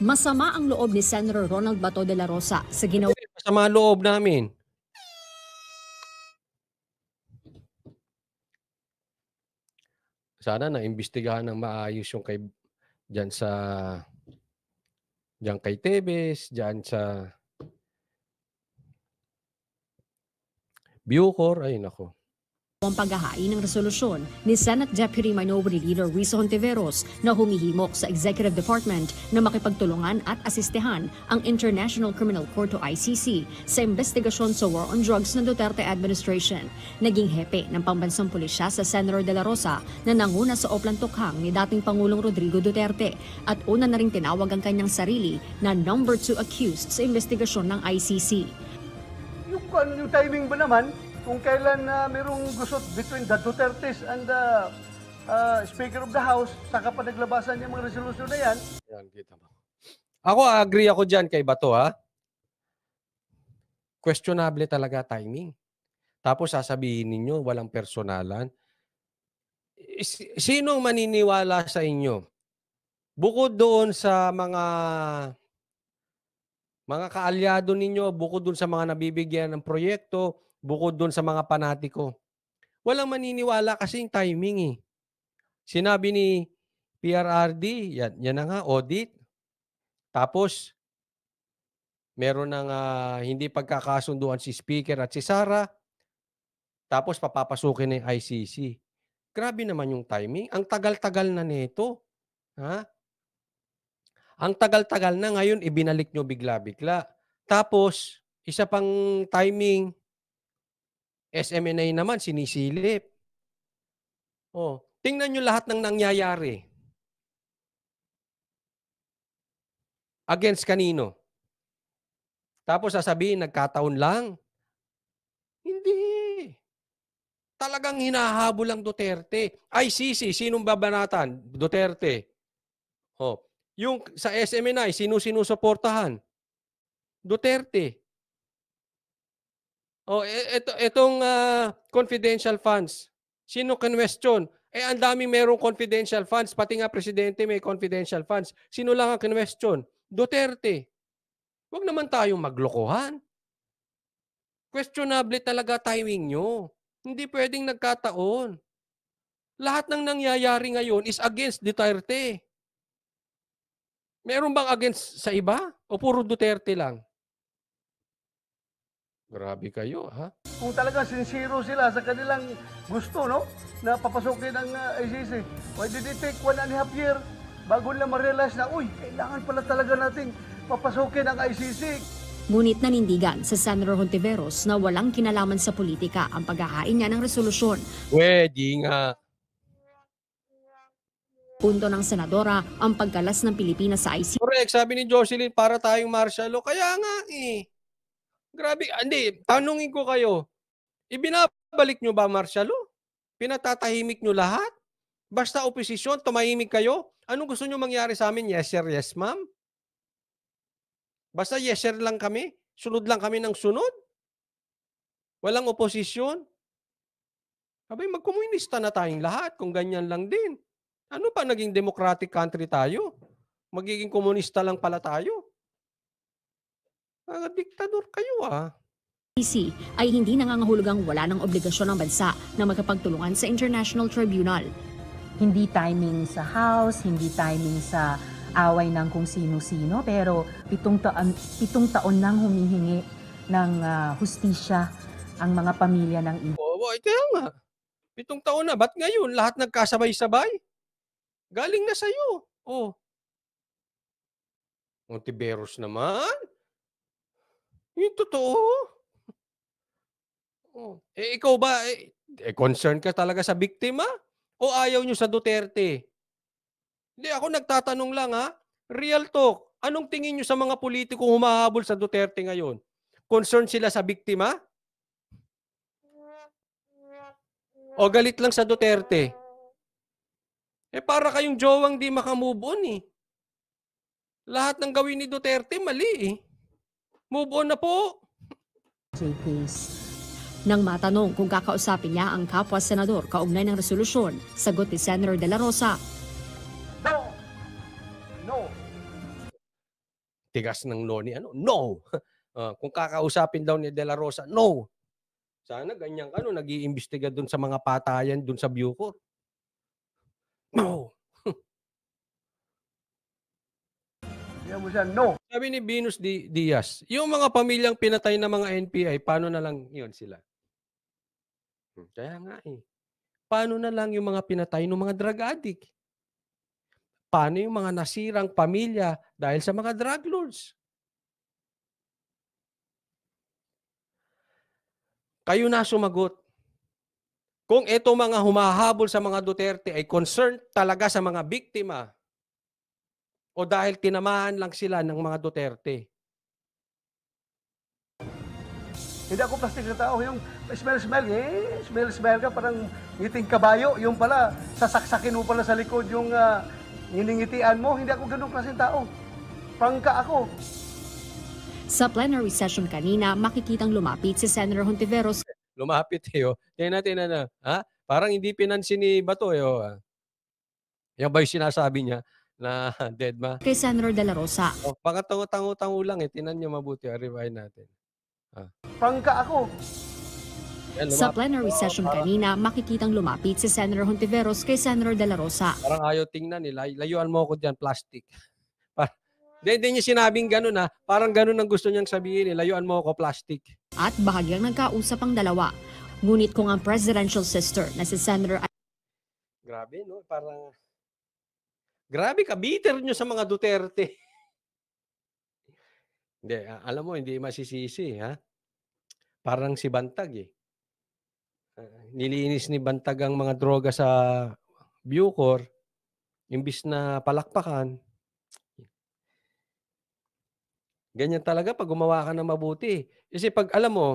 Masama ang loob ni Senator Ronald Bato de la Rosa sa ginawa Masama ang loob namin. Sana na imbestigahan ng maayos yung kay diyan sa diyan kay Tebes, diyan sa Bucor, ay nako ang paghahain ng resolusyon ni Senate Deputy Minority Leader Rizo Hontiveros na humihimok sa Executive Department na makipagtulungan at asistehan ang International Criminal Court o ICC sa investigasyon sa war on drugs ng Duterte administration. Naging hepe ng pambansang pulisya sa Senator De La Rosa na nanguna sa Oplan Tukhang ni dating Pangulong Rodrigo Duterte at una na rin tinawag ang kanyang sarili na number 2 accused sa investigasyon ng ICC. Yung, yung timing ba naman, kung kailan na ah, merong gusot between the Dutertes and the uh, Speaker of the House, saka pa naglabasan yung mga resolusyon na yan. Yan, kita mo. Ako, agree ako dyan kay Bato, ha? Questionable talaga timing. Tapos sasabihin ninyo, walang personalan. Sino maniniwala sa inyo? Bukod doon sa mga mga kaalyado ninyo, bukod doon sa mga nabibigyan ng proyekto, bukod doon sa mga panatiko. Walang maniniwala kasi yung timing eh. Sinabi ni PRRD, yan, yan na nga, audit. Tapos, meron ng uh, hindi pagkakasunduan si Speaker at si Sara. Tapos, papapasukin ng ICC. Grabe naman yung timing. Ang tagal-tagal na nito. Ha? Ang tagal-tagal na ngayon, ibinalik nyo bigla-bigla. Tapos, isa pang timing, SMNA naman sinisilip. Oh, tingnan niyo lahat ng nangyayari. Against kanino? Tapos sasabihin nagkataon lang? Hindi. Talagang hinahabol lang Duterte. ICC, sinong babanatan? Duterte. Oh, yung sa SMNI, sino sinusuportahan? Duterte. Oh, ito e, itong uh, ah, confidential funds. Sino kinwestiyon? Eh ang dami merong confidential funds, pati nga presidente may confidential funds. Sino lang ang kinwestiyon? Duterte. Huwag naman tayong maglokohan. Questionable talaga timing nyo. Hindi pwedeng nagkataon. Lahat ng nangyayari ngayon is against Duterte. Meron bang against sa iba? O puro Duterte lang? Grabe kayo, ha? Kung talagang sincere sila sa kanilang gusto, no? Na papasukin ang ah, ICC. Why did it take one and a half year bago nila ma-realize na, uy, kailangan pala talaga nating papasukin ang ICC. Ngunit nanindigan sa Senator Hontiveros na walang kinalaman sa politika ang paghahain niya ng resolusyon. Pwede nga. Punto ng Senadora ang pagkalas ng Pilipinas sa ICC. Correct, sabi ni Jocelyn, para tayong martial law. Kaya nga eh. Grabe, ah, hindi. Tanungin ko kayo, ibinabalik nyo ba martial Pinatatahimik nyo lahat? Basta oposisyon, tumahimik kayo? Anong gusto nyo mangyari sa amin? Yes sir, yes ma'am? Basta yes sir lang kami? Sunod lang kami ng sunod? Walang oposisyon? Abay, magkomunista na tayong lahat kung ganyan lang din. Ano pa naging democratic country tayo? Magiging komunista lang pala tayo. Mga ah, diktador kayo ah. ICC ay hindi nangangahulugang wala ng obligasyon ng bansa na magkapagtulungan sa International Tribunal. Hindi timing sa House, hindi timing sa away ng kung sino-sino, pero pitong taon, pitong taon nang humihingi ng uh, hustisya ang mga pamilya ng Ibo. Oo, oh, kaya nga. Pitong taon na, ba't ngayon lahat nagkasabay-sabay? Galing na sa'yo. Oh. Montiveros naman. Yung totoo. Oh. Eh, ikaw ba, eh, eh, concerned ka talaga sa biktima? O ayaw nyo sa Duterte? Hindi, ako nagtatanong lang ha. Real talk. Anong tingin nyo sa mga politiko humahabol sa Duterte ngayon? Concerned sila sa biktima? O galit lang sa Duterte? Eh para kayong jowang di makamove on eh. Lahat ng gawin ni Duterte mali eh. Move on na po. JPs. Nang matanong kung kakausapin niya ang kapwa senador kaugnay ng resolusyon, sagot ni Senator De La Rosa. No! No! Tigas ng no ni ano? No! Uh, kung kakausapin daw ni De La Rosa, no! Sana ganyan ka no, nag-iimbestiga dun sa mga patayan dun sa Bucor. No! Sabi mo no. Sabi ni Venus D- Diaz, yung mga pamilyang pinatay ng mga NPI, paano na lang yun sila? Hmm, Kaya nga eh. Paano na lang yung mga pinatay ng mga drug addict? Paano yung mga nasirang pamilya dahil sa mga drug lords? Kayo na sumagot. Kung ito mga humahabol sa mga Duterte ay concerned talaga sa mga biktima, o dahil tinamahan lang sila ng mga Duterte? Hindi ako plastic na tao. Yung smell-smell, eh, smell-smell ka, parang ngiting kabayo. Yung pala, sasaksakin mo pala sa likod yung uh, ah, nginingitian mo. Hindi ako ganun klaseng tao. Pangka ako. Sa plenary session kanina, makikitang lumapit si Senator Hontiveros. Lumapit eh, oh. Tingnan natin, ano, ha? Parang hindi pinansin ni Bato, eh, oh. Ah. Yan ba yung sinasabi niya? na deadma. Kay Senator De La Rosa. Oh, baka tango-tango lang eh. Tinan nyo mabuti. Ah, rewind natin. Ah. Prangka ako. Yan, Sa plenary session Oo, kanina, makikitang lumapit si Senator Hontiveros kay Senator De La Rosa. Parang ayaw tingnan nila. Eh, layuan mo ako dyan, plastic. Par- Hindi, hindi niya sinabing ganun ha. Ah. Parang ganun ang gusto niyang sabihin eh, Layuan mo ako, plastic. at bahagyang nagkausap ang dalawa. Ngunit kung ang presidential sister na si Senator Grabe, no? Parang Grabe ka, bitter nyo sa mga Duterte. hindi, alam mo, hindi masisisi, ha? Parang si Bantag, eh. Uh, nilinis ni Bantag ang mga droga sa Bucor, imbis na palakpakan. Ganyan talaga pag gumawa ka ng mabuti. Kasi pag alam mo,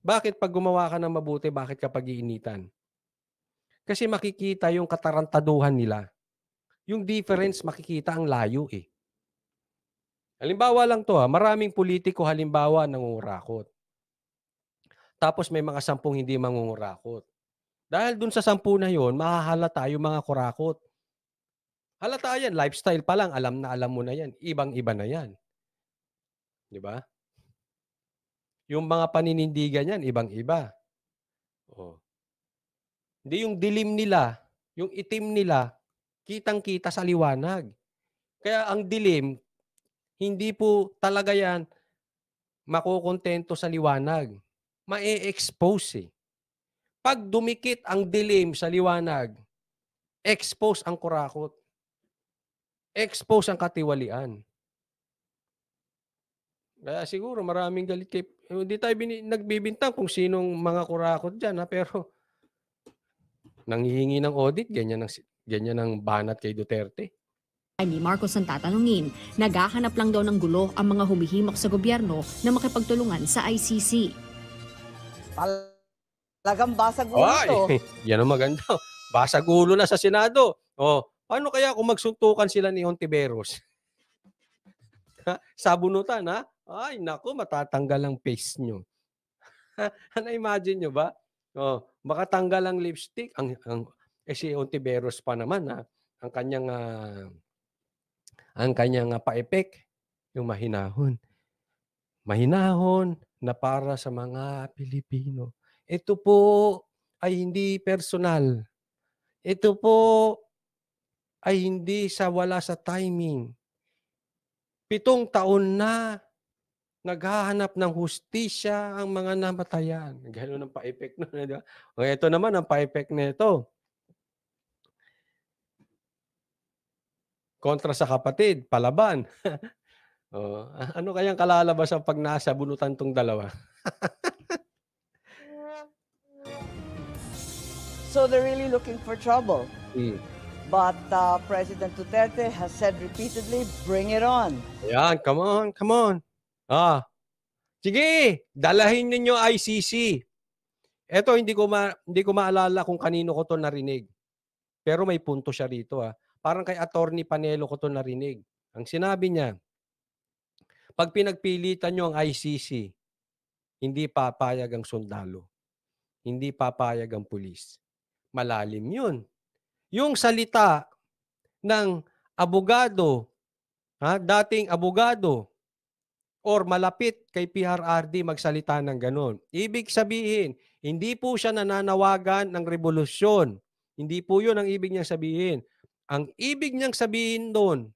bakit pag gumawa ka ng mabuti, bakit ka pag-iinitan? Kasi makikita yung katarantaduhan nila yung difference makikita ang layo eh. Halimbawa lang to ha, maraming politiko halimbawa nangungurakot. Tapos may mga sampung hindi mangungurakot. Dahil dun sa sampu na yon, mahahalata yung mga kurakot. Halata yan, lifestyle pa lang, alam na alam mo na yan. Ibang-iba na yan. Di ba? Yung mga paninindigan yan, ibang-iba. Oh. Hindi yung dilim nila, yung itim nila, kitang-kita sa liwanag. Kaya ang dilim, hindi po talaga yan makukontento sa liwanag. Mae-expose eh. Pag dumikit ang dilim sa liwanag, expose ang kurakot. Expose ang katiwalian. Kaya siguro maraming galit kay hindi tayo bin, nagbibintang kung sinong mga kurakot diyan ha pero nanghihingi ng audit ganyan ang Ganyan ang banat kay Duterte. Ni Marcos ang tatanungin, naghahanap lang daw ng gulo ang mga humihimok sa gobyerno na makipagtulungan sa ICC. Talagang basag ulo ito. Ay, yan ang maganda. Basag ulo na sa Senado. Oh, paano kaya kung magsuntukan sila ni Hontiveros? Sabunutan, ha? Ay, nako, matatanggal ang face nyo. ano imagine nyo ba? Oh, makatanggal ang lipstick. Ang, ang, eh si Ontiveros pa naman na ah, ang kanyang uh, ang kanyang uh, paepek yung mahinahon. Mahinahon na para sa mga Pilipino. Ito po ay hindi personal. Ito po ay hindi sa wala sa timing. Pitong taon na naghahanap ng hustisya ang mga namatayan. Ganoon ang pa-effect na. Eh, diba? Okay, ito naman ang pa-effect na ito. kontra sa kapatid, palaban. oh, ano kayang kalalabas ang pag nasa bunutan tong dalawa? so they're really looking for trouble. Mm. But uh, President Duterte has said repeatedly, bring it on. Ayan, come on, come on. Ah, sige, dalahin ninyo ICC. Ito, hindi ko, ma- hindi ko maalala kung kanino ko to narinig. Pero may punto siya rito. Ah. Parang kay Attorney Panelo ko to narinig. Ang sinabi niya, pag pinagpilitan nyo ang ICC, hindi papayag ang sundalo. Hindi papayag ang pulis. Malalim yun. Yung salita ng abogado, ha, dating abogado, or malapit kay PRRD magsalita ng ganun. Ibig sabihin, hindi po siya nananawagan ng revolusyon. Hindi po yun ang ibig niya sabihin. Ang ibig niyang sabihin doon,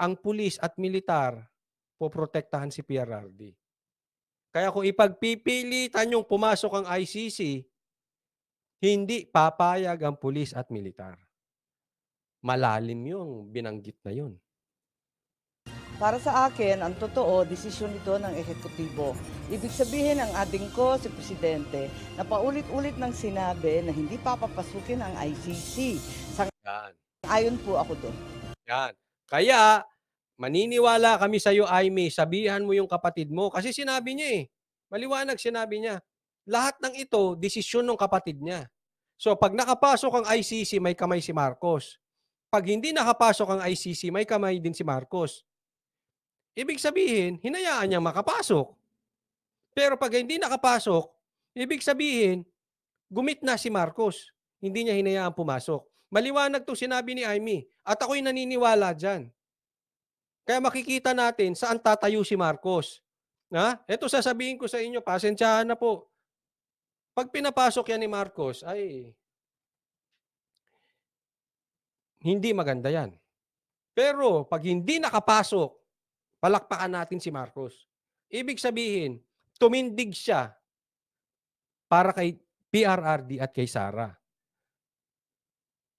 ang pulis at militar poprotektahan si PRRD. Kaya kung ipagpipilitan yung pumasok ang ICC, hindi papayag ang pulis at militar. Malalim yung binanggit na yun. Para sa akin, ang totoo, desisyon ito ng ehekutibo. Ibig sabihin ang ading ko, si Presidente, na paulit-ulit ng sinabi na hindi papapasukin ang ICC. Sang Yan. Ayon po ako doon. Yan. Kaya, maniniwala kami sa iyo, Aimee. Sabihan mo yung kapatid mo. Kasi sinabi niya eh. Maliwanag sinabi niya. Lahat ng ito, desisyon ng kapatid niya. So pag nakapasok ang ICC, may kamay si Marcos. Pag hindi nakapasok ang ICC, may kamay din si Marcos. Ibig sabihin, hinayaan niyang makapasok. Pero pag hindi nakapasok, ibig sabihin, gumit na si Marcos. Hindi niya hinayaan pumasok. Maliwanag to sinabi ni Amy. At ako'y naniniwala dyan. Kaya makikita natin saan tatayo si Marcos. Na? Ito sasabihin ko sa inyo, pasensyahan na po. Pag pinapasok yan ni Marcos, ay, hindi maganda yan. Pero pag hindi nakapasok, palakpakan natin si Marcos. Ibig sabihin, tumindig siya para kay PRRD at kay Sara.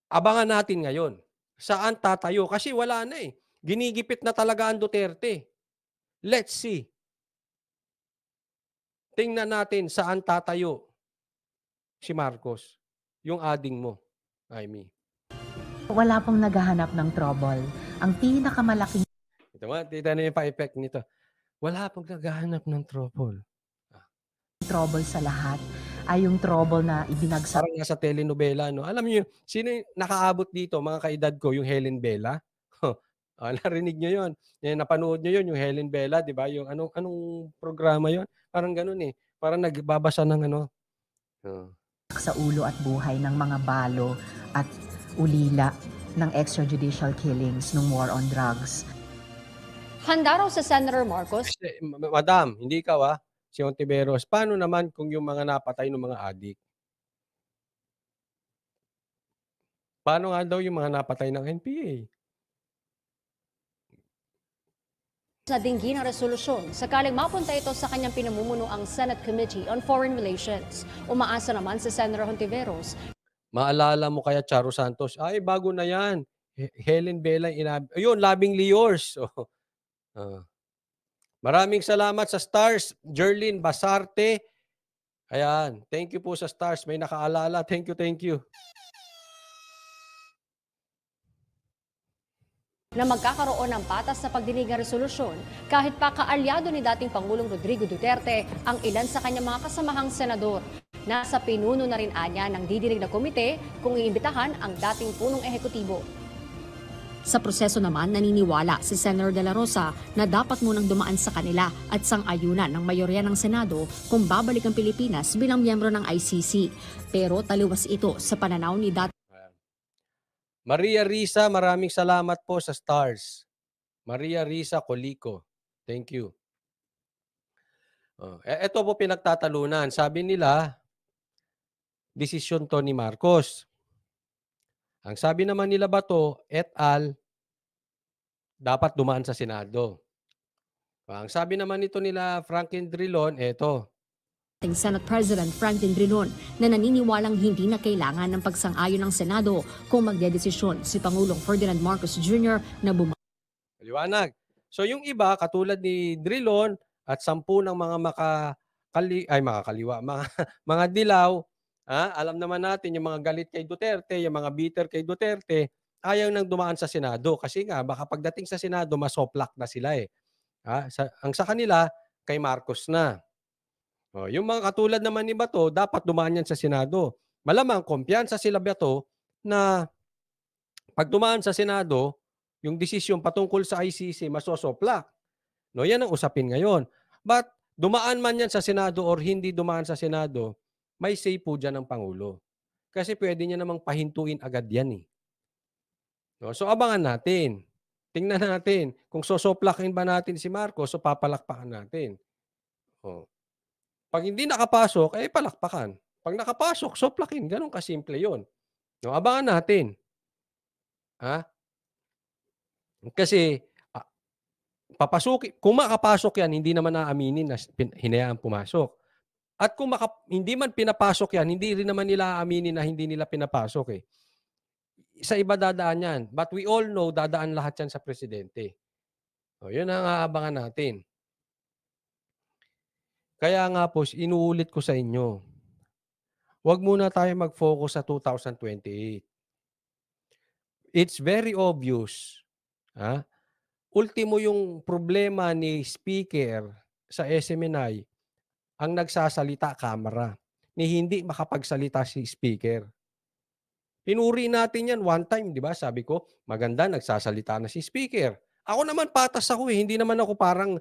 Abangan natin ngayon. Saan tatayo? Kasi wala na eh. Ginigipit na talaga ang Duterte. Let's see. Tingnan natin saan tatayo si Marcos, yung ading mo, I Wala pong naghahanap ng trouble. Ang pinakamalaking ito nga, tita na yung pa-effect nito. Wala pong naghahanap ng trouble. Ah. Trouble sa lahat ay yung trouble na ibinagsak. Parang sa telenovela, no? Alam niyo, sino yung nakaabot dito, mga kaedad ko, yung Helen Bella? Oh, ah, narinig nyo yon. Eh, napanood nyo yon, yung Helen Bella, di ba? Yung anong, anong programa yon Parang ganun eh. Parang nagbabasa ng ano. Uh. Sa ulo at buhay ng mga balo at ulila ng extrajudicial killings ng war on drugs. Handa raw sa Senator Marcos. madam, hindi ka ah, si Ontiveros, paano naman kung yung mga napatay ng mga adik? Paano nga daw yung mga napatay ng NPA? na dinggi ng resolusyon sakaling mapunta ito sa kanyang pinamumuno ang Senate Committee on Foreign Relations. Umaasa naman sa Senator Hontiveros. Maalala mo kaya Charo Santos, ay bago na yan. Helen Bella, inab- ayun, labing Leors. So, oh, Uh. Maraming salamat sa stars, Jerlyn Basarte. Ayan, thank you po sa stars. May nakaalala. Thank you, thank you. na magkakaroon ng patas sa pagdinig ng resolusyon kahit pa kaalyado ni dating Pangulong Rodrigo Duterte ang ilan sa kanyang mga kasamahang senador. Nasa pinuno na rin anya ng didinig na komite kung iimbitahan ang dating punong ehekutibo. Sa proseso naman, naniniwala si Senator De La Rosa na dapat munang dumaan sa kanila at sang-ayunan ng mayorya ng Senado kung babalik ang Pilipinas bilang miyembro ng ICC. Pero taliwas ito sa pananaw ni Dat Maria Risa, maraming salamat po sa stars. Maria Risa Colico. Thank you. Oh, ito e-, po pinagtatalunan. Sabi nila, desisyon to ni Marcos. Ang sabi naman nila Bato et al, dapat dumaan sa Senado. Ang sabi naman nito nila Franklin Drilon, eto, ating Senate President Franklin Drilon na naniniwalang hindi na kailangan ng pagsang-ayon ng Senado kung magdedesisyon si Pangulong Ferdinand Marcos Jr. na bumalik. Liwanag. So yung iba, katulad ni Drilon at sampu ng mga makakali, ay makakaliwa, mga, mga dilaw, Ha? Alam naman natin yung mga galit kay Duterte, yung mga bitter kay Duterte, ayaw nang dumaan sa Senado kasi nga baka pagdating sa Senado masoplak na sila eh. Ha? Sa, ang sa kanila kay Marcos na. O, oh, yung mga katulad naman ni Bato, dapat dumaan yan sa Senado. Malamang kumpiyansa sila Bato na pag dumaan sa Senado, yung desisyon patungkol sa ICC masosoplak. No, yan ang usapin ngayon. But dumaan man yan sa Senado or hindi dumaan sa Senado, may say po dyan ng Pangulo. Kasi pwede niya namang pahintuin agad yan eh. No? So abangan natin. Tingnan natin kung sosoplakin ba natin si Marcos o papalakpakan natin. Oh. Pag hindi nakapasok, eh palakpakan. Pag nakapasok, soplakin. Ganun kasimple yon. No, abangan natin. Ha? Kasi ah, papasok, kung makapasok yan, hindi naman aaminin na hinayaan pumasok. At kung maka, hindi man pinapasok yan, hindi rin naman nila aaminin na hindi nila pinapasok eh. Sa iba dadaan yan. But we all know dadaan lahat yan sa presidente. O, yun ang aabangan natin. Kaya nga po, inuulit ko sa inyo, huwag muna tayo mag-focus sa 2028. It's very obvious. Ha? Ah, ultimo yung problema ni speaker sa SMNI, ang nagsasalita camera ni hindi makapagsalita si speaker. Pinuri natin yan one time, di ba? Sabi ko, maganda, nagsasalita na si speaker. Ako naman patas ako eh. Hindi naman ako parang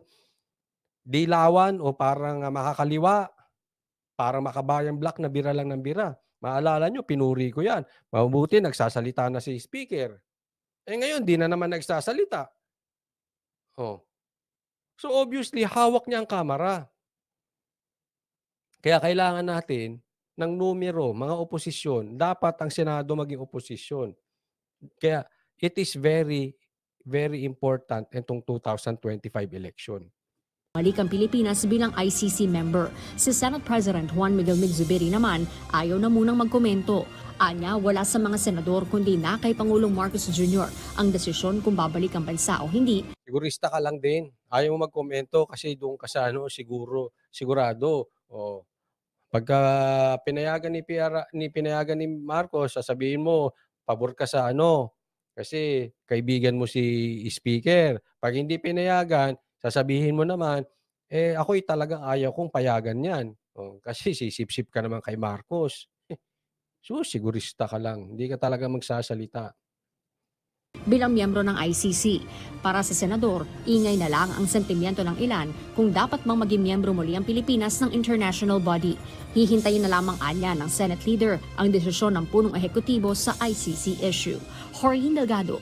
dilawan o parang ah, makakaliwa, parang makabayang black na bira lang ng bira. Maalala nyo, pinuri ko yan. Mabuti, nagsasalita na si speaker. Eh ngayon, di na naman nagsasalita. Oh. So obviously, hawak niya ang kamera. Kaya kailangan natin ng numero, mga oposisyon, dapat ang Senado maging oposisyon. Kaya it is very, very important itong 2025 election. Balik ang Pilipinas bilang ICC member. Si Senate President Juan Miguel Migzubiri naman ayaw na munang magkomento. Anya, wala sa mga senador kundi na kay Pangulong Marcos Jr. ang desisyon kung babalik ang bansa o hindi. Sigurista ka lang din. Ayaw mo magkomento kasi doon ka sa ano, siguro, sigurado Oh. Pagka pinayagan ni PR, ni pinayagan ni Marcos, sasabihin mo pabor ka sa ano kasi kaibigan mo si speaker. Pag hindi pinayagan, sasabihin mo naman eh ako'y talagang ayaw kong payagan 'yan. Oh, kasi sisipsip ka naman kay Marcos. So, sigurista ka lang. Hindi ka talaga magsasalita bilang miyembro ng ICC. Para sa senador, ingay na lang ang sentimiento ng ilan kung dapat mang maging miyembro muli ang Pilipinas ng international body. Hihintayin na lamang anya ng Senate leader ang desisyon ng punong ehekutibo sa ICC issue. Jorgin Delgado.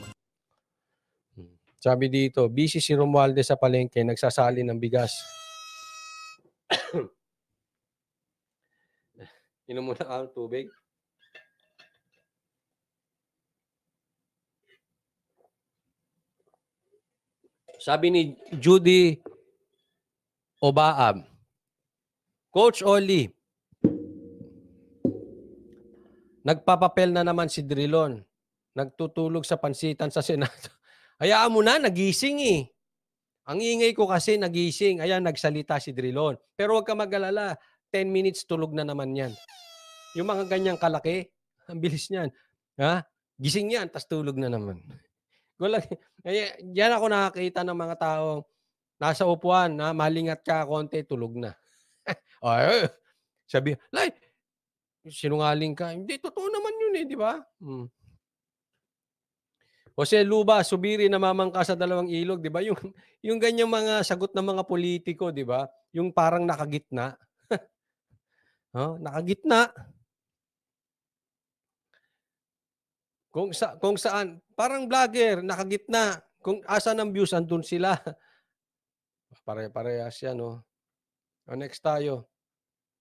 Sabi dito, busy si Romualde sa palengke, nagsasali ng bigas. Inom mo ang tubig. Sabi ni Judy Obaab, Coach Oli, nagpapapel na naman si Drilon. Nagtutulog sa pansitan sa Senado. Hayaan mo na, nagising eh. Ang ingay ko kasi nagising. Ayan, nagsalita si Drilon. Pero huwag ka magalala. 10 minutes tulog na naman yan. Yung mga ganyang kalaki, ang bilis niyan. Ha? Gising yan, tas tulog na naman. Gulag. Ay, eh, yan ako nakakita ng mga tao. nasa upuan, na malingat ka konti, tulog na. Ay, sabi, lay, sinungaling ka. Hindi, totoo naman yun eh, di ba? Hmm. Jose Luba, subiri namamangka sa dalawang ilog, di ba? Yung, yung ganyang mga sagot ng mga politiko, di ba? Yung parang nakagitna. oh, nakagitna. Kung sa kung saan parang vlogger nakagitna kung asa ng views andun sila. Pare-parehas yan, no? Oh. O oh, next tayo.